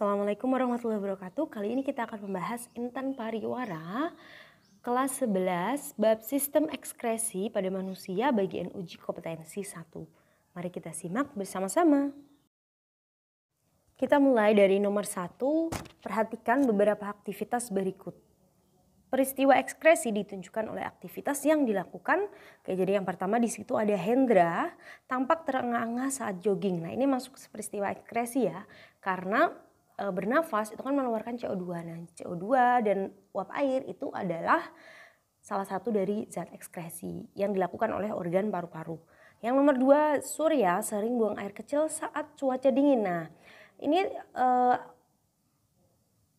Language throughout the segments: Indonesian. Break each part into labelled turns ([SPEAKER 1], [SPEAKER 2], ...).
[SPEAKER 1] Assalamualaikum warahmatullahi wabarakatuh. Kali ini kita akan membahas intan pariwara kelas 11 bab sistem ekskresi pada manusia bagian uji kompetensi 1. Mari kita simak bersama-sama. Kita mulai dari nomor 1, perhatikan beberapa aktivitas berikut. Peristiwa ekskresi ditunjukkan oleh aktivitas yang dilakukan. Oke, jadi yang pertama di situ ada Hendra tampak terengah-engah saat jogging. Nah, ini masuk ke peristiwa ekskresi ya, karena e, bernafas itu kan mengeluarkan CO2. Nah, CO2 dan uap air itu adalah salah satu dari zat ekskresi yang dilakukan oleh organ paru-paru. Yang nomor dua, surya sering buang air kecil saat cuaca dingin. Nah, ini e,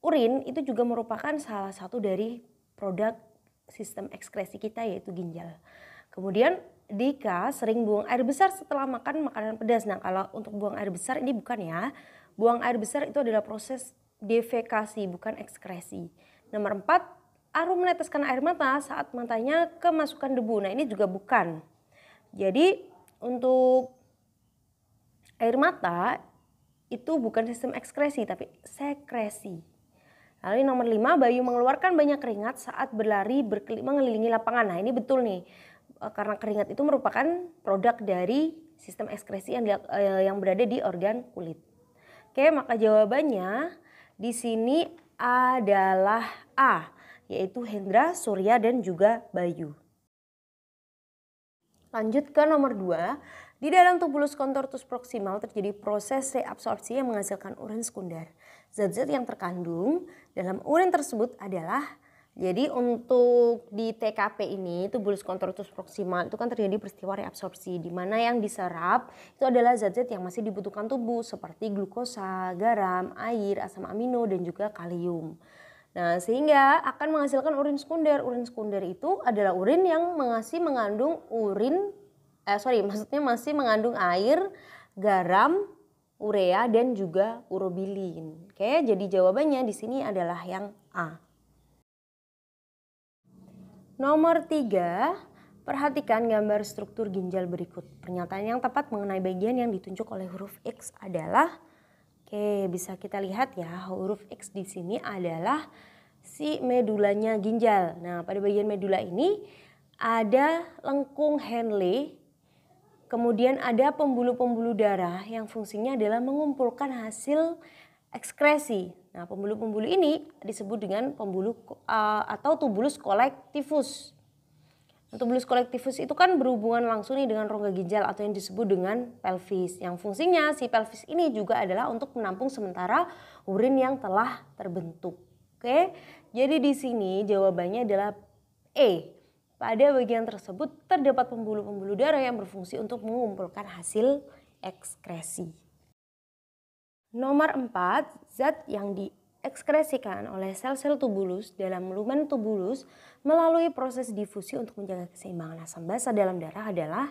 [SPEAKER 1] urin itu juga merupakan salah satu dari produk sistem ekskresi kita yaitu ginjal. Kemudian Dika sering buang air besar setelah makan makanan pedas. Nah, kalau untuk buang air besar ini bukan ya. Buang air besar itu adalah proses defekasi, bukan ekskresi. Nomor 4, Arum meneteskan air mata saat matanya kemasukan debu. Nah, ini juga bukan. Jadi, untuk air mata itu bukan sistem ekskresi, tapi sekresi. Lalu nomor 5, Bayu mengeluarkan banyak keringat saat berlari berkeliling mengelilingi lapangan. Nah, ini betul nih. Eh, karena keringat itu merupakan produk dari sistem ekskresi yang, eh, yang berada di organ kulit. Oke, maka jawabannya di sini adalah A, yaitu Hendra, Surya, dan juga Bayu. Lanjut ke nomor 2. Di dalam tubulus kontortus proximal terjadi proses reabsorpsi yang menghasilkan urin sekunder. Zat-zat yang terkandung dalam urin tersebut adalah jadi untuk di TKP ini tubulus contortus proximal itu kan terjadi peristiwa reabsorpsi di mana yang diserap itu adalah zat-zat yang masih dibutuhkan tubuh seperti glukosa, garam, air, asam amino dan juga kalium. Nah, sehingga akan menghasilkan urin sekunder. Urin sekunder itu adalah urin yang masih mengandung urin eh sorry, maksudnya masih mengandung air, garam, urea dan juga urobilin. Oke, jadi jawabannya di sini adalah yang A. Nomor tiga, perhatikan gambar struktur ginjal berikut. Pernyataan yang tepat mengenai bagian yang ditunjuk oleh huruf X adalah Oke, bisa kita lihat ya, huruf X di sini adalah si medulanya ginjal. Nah, pada bagian medula ini ada lengkung Henle, kemudian ada pembuluh-pembuluh darah yang fungsinya adalah mengumpulkan hasil ekskresi Nah, pembuluh-pembuluh ini disebut dengan pembuluh eh, atau tubulus kolektifus. Nah, tubulus kolektifus itu kan berhubungan langsung nih dengan rongga ginjal atau yang disebut dengan pelvis. Yang fungsinya si pelvis ini juga adalah untuk menampung sementara urin yang telah terbentuk. Oke. Jadi di sini jawabannya adalah E. Pada bagian tersebut terdapat pembuluh-pembuluh darah yang berfungsi untuk mengumpulkan hasil ekskresi. Nomor 4, zat yang diekskresikan oleh sel-sel tubulus dalam lumen tubulus melalui proses difusi untuk menjaga keseimbangan asam basa dalam darah adalah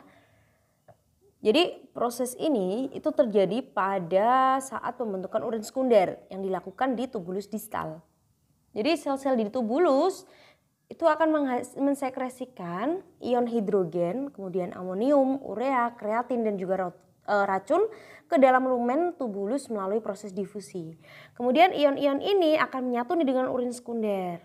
[SPEAKER 1] jadi proses ini itu terjadi pada saat pembentukan urin sekunder yang dilakukan di tubulus distal. Jadi sel-sel di tubulus itu akan mensekresikan ion hidrogen, kemudian amonium, urea, kreatin dan juga Eh, racun ke dalam lumen tubulus melalui proses difusi. Kemudian ion-ion ini akan menyatu dengan urin sekunder.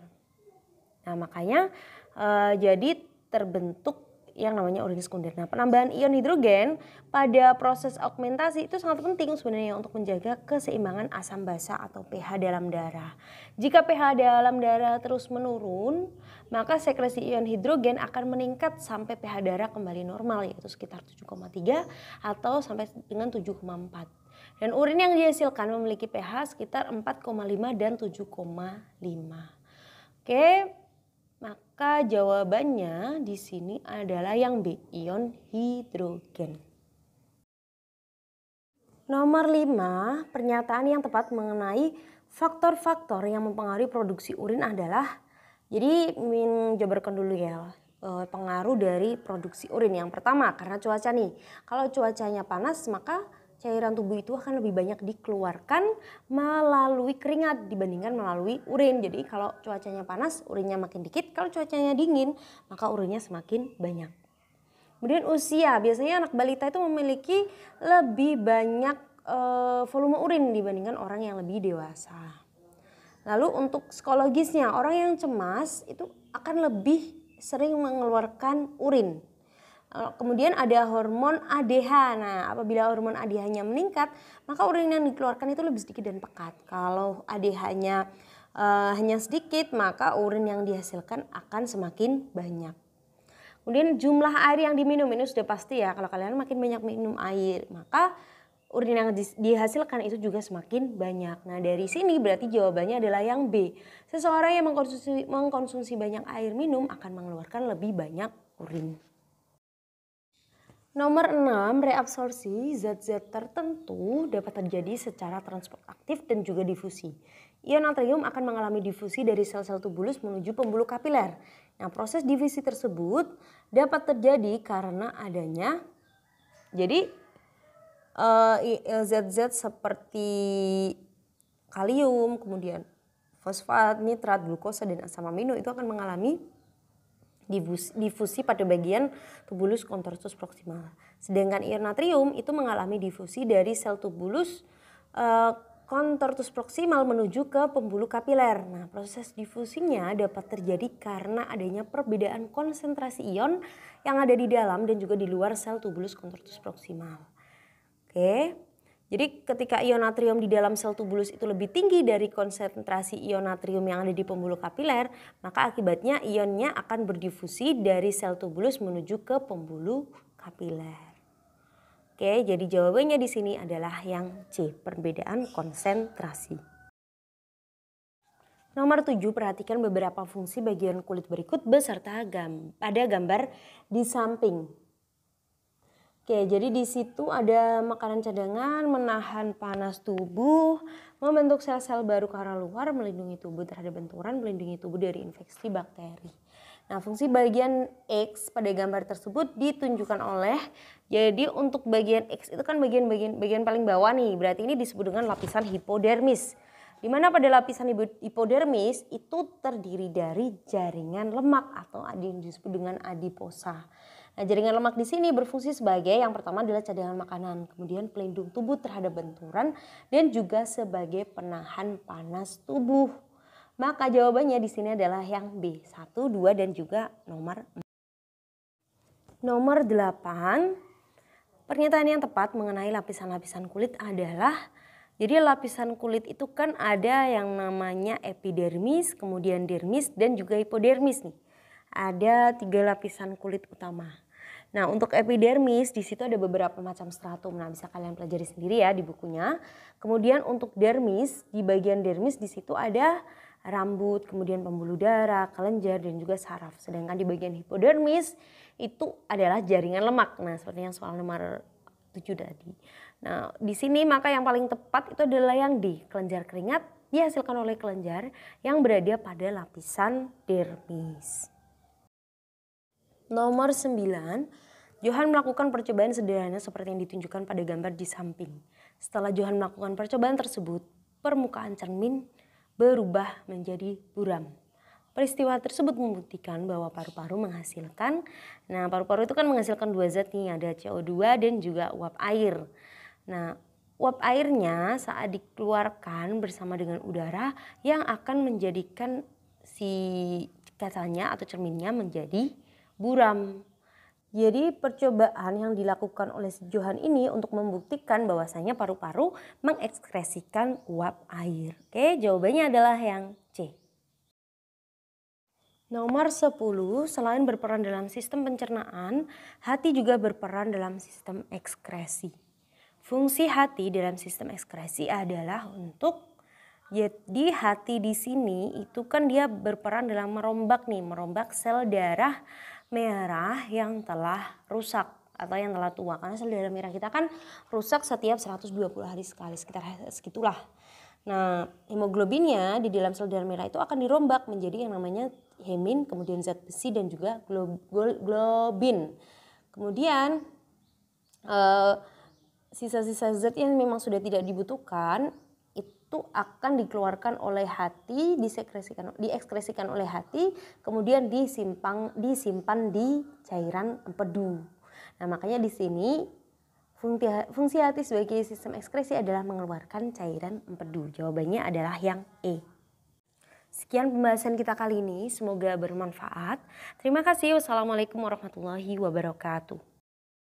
[SPEAKER 1] Nah, makanya e, jadi terbentuk yang namanya urin sekunder. Nah, penambahan ion hidrogen pada proses augmentasi itu sangat penting sebenarnya untuk menjaga keseimbangan asam basa atau pH dalam darah. Jika pH dalam darah terus menurun, maka sekresi ion hidrogen akan meningkat sampai pH darah kembali normal yaitu sekitar 7,3 atau sampai dengan 7,4. Dan urin yang dihasilkan memiliki pH sekitar 4,5 dan 7,5. Oke, maka jawabannya di sini adalah yang B, ion hidrogen. Nomor 5, pernyataan yang tepat mengenai faktor-faktor yang mempengaruhi produksi urin adalah jadi min jabarkan dulu ya e, pengaruh dari produksi urin yang pertama karena cuaca nih. Kalau cuacanya panas maka cairan tubuh itu akan lebih banyak dikeluarkan melalui keringat dibandingkan melalui urin. Jadi kalau cuacanya panas, urinnya makin dikit. Kalau cuacanya dingin, maka urinnya semakin banyak. Kemudian usia, biasanya anak balita itu memiliki lebih banyak eh, volume urin dibandingkan orang yang lebih dewasa. Lalu untuk psikologisnya, orang yang cemas itu akan lebih sering mengeluarkan urin Kemudian ada hormon ADH. Nah, apabila hormon ADH-nya meningkat, maka urin yang dikeluarkan itu lebih sedikit dan pekat. Kalau ADH-nya uh, eh, hanya sedikit, maka urin yang dihasilkan akan semakin banyak. Kemudian jumlah air yang diminum ini sudah pasti ya. Kalau kalian makin banyak minum air, maka urin yang dihasilkan itu juga semakin banyak. Nah dari sini berarti jawabannya adalah yang B. Seseorang yang mengkonsumsi, mengkonsumsi banyak air minum akan mengeluarkan lebih banyak urin. Nomor 6, reabsorpsi zat-zat tertentu dapat terjadi secara transport aktif dan juga difusi. Ion natrium akan mengalami difusi dari sel-sel tubulus menuju pembuluh kapiler. Nah, proses divisi tersebut dapat terjadi karena adanya jadi eh, eh, zat-zat uh, seperti kalium, kemudian fosfat, nitrat, glukosa dan asam amino itu akan mengalami Difusi, difusi pada bagian tubulus contortus proximal. Sedangkan ion natrium itu mengalami difusi dari sel tubulus uh, contortus proximal menuju ke pembuluh kapiler. Nah, proses difusinya dapat terjadi karena adanya perbedaan konsentrasi ion yang ada di dalam dan juga di luar sel tubulus contortus proximal. Oke. Jadi ketika ion natrium di dalam sel tubulus itu lebih tinggi dari konsentrasi ion natrium yang ada di pembuluh kapiler, maka akibatnya ionnya akan berdifusi dari sel tubulus menuju ke pembuluh kapiler. Oke, jadi jawabannya di sini adalah yang C, perbedaan konsentrasi. Nomor 7, perhatikan beberapa fungsi bagian kulit berikut beserta gam pada gambar di samping. Oke, jadi di situ ada makanan cadangan, menahan panas tubuh, membentuk sel-sel baru ke arah luar, melindungi tubuh terhadap benturan, melindungi tubuh dari infeksi bakteri. Nah, fungsi bagian X pada gambar tersebut ditunjukkan oleh jadi untuk bagian X itu kan bagian-bagian bagian paling bawah nih, berarti ini disebut dengan lapisan hipodermis. Di mana pada lapisan hipodermis itu terdiri dari jaringan lemak atau yang disebut dengan adiposa. Nah, jaringan lemak di sini berfungsi sebagai yang pertama adalah cadangan makanan, kemudian pelindung tubuh terhadap benturan dan juga sebagai penahan panas tubuh. Maka jawabannya di sini adalah yang B, 1, 2 dan juga nomor 4. Nomor 8, pernyataan yang tepat mengenai lapisan-lapisan kulit adalah jadi lapisan kulit itu kan ada yang namanya epidermis, kemudian dermis dan juga hipodermis nih. Ada tiga lapisan kulit utama. Nah, untuk epidermis di situ ada beberapa macam stratum. Nah, bisa kalian pelajari sendiri ya di bukunya. Kemudian untuk dermis, di bagian dermis di situ ada rambut, kemudian pembuluh darah, kelenjar dan juga saraf. Sedangkan di bagian hipodermis itu adalah jaringan lemak. Nah, seperti yang soal nomor 7 tadi. Nah, di sini maka yang paling tepat itu adalah yang di kelenjar keringat dihasilkan oleh kelenjar yang berada pada lapisan dermis. Nomor 9, Johan melakukan percobaan sederhana seperti yang ditunjukkan pada gambar di samping. Setelah Johan melakukan percobaan tersebut, permukaan cermin berubah menjadi buram. Peristiwa tersebut membuktikan bahwa paru-paru menghasilkan, nah paru-paru itu kan menghasilkan dua zat nih, ada CO2 dan juga uap air. Nah, uap airnya saat dikeluarkan bersama dengan udara yang akan menjadikan si kacanya atau cerminnya menjadi buram. Jadi percobaan yang dilakukan oleh si Johan ini untuk membuktikan bahwasanya paru-paru mengekskresikan uap air. Oke, jawabannya adalah yang C. Nomor 10, selain berperan dalam sistem pencernaan, hati juga berperan dalam sistem ekskresi. Fungsi hati dalam sistem ekskresi adalah untuk jadi hati di sini itu kan dia berperan dalam merombak nih, merombak sel darah merah yang telah rusak atau yang telah tua karena sel darah merah kita kan rusak setiap 120 hari sekali sekitar segitulah. Nah, hemoglobinnya di dalam sel darah merah itu akan dirombak menjadi yang namanya hemin, kemudian zat besi dan juga globin. Kemudian eh, sisa-sisa zat yang memang sudah tidak dibutuhkan itu akan dikeluarkan oleh hati, disekresikan, diekskresikan oleh hati, kemudian disimpang, disimpan di cairan empedu. Nah, makanya di sini fungsi, fungsi hati sebagai sistem ekskresi adalah mengeluarkan cairan empedu. Jawabannya adalah yang E. Sekian pembahasan kita kali ini, semoga bermanfaat. Terima kasih. Wassalamualaikum warahmatullahi wabarakatuh.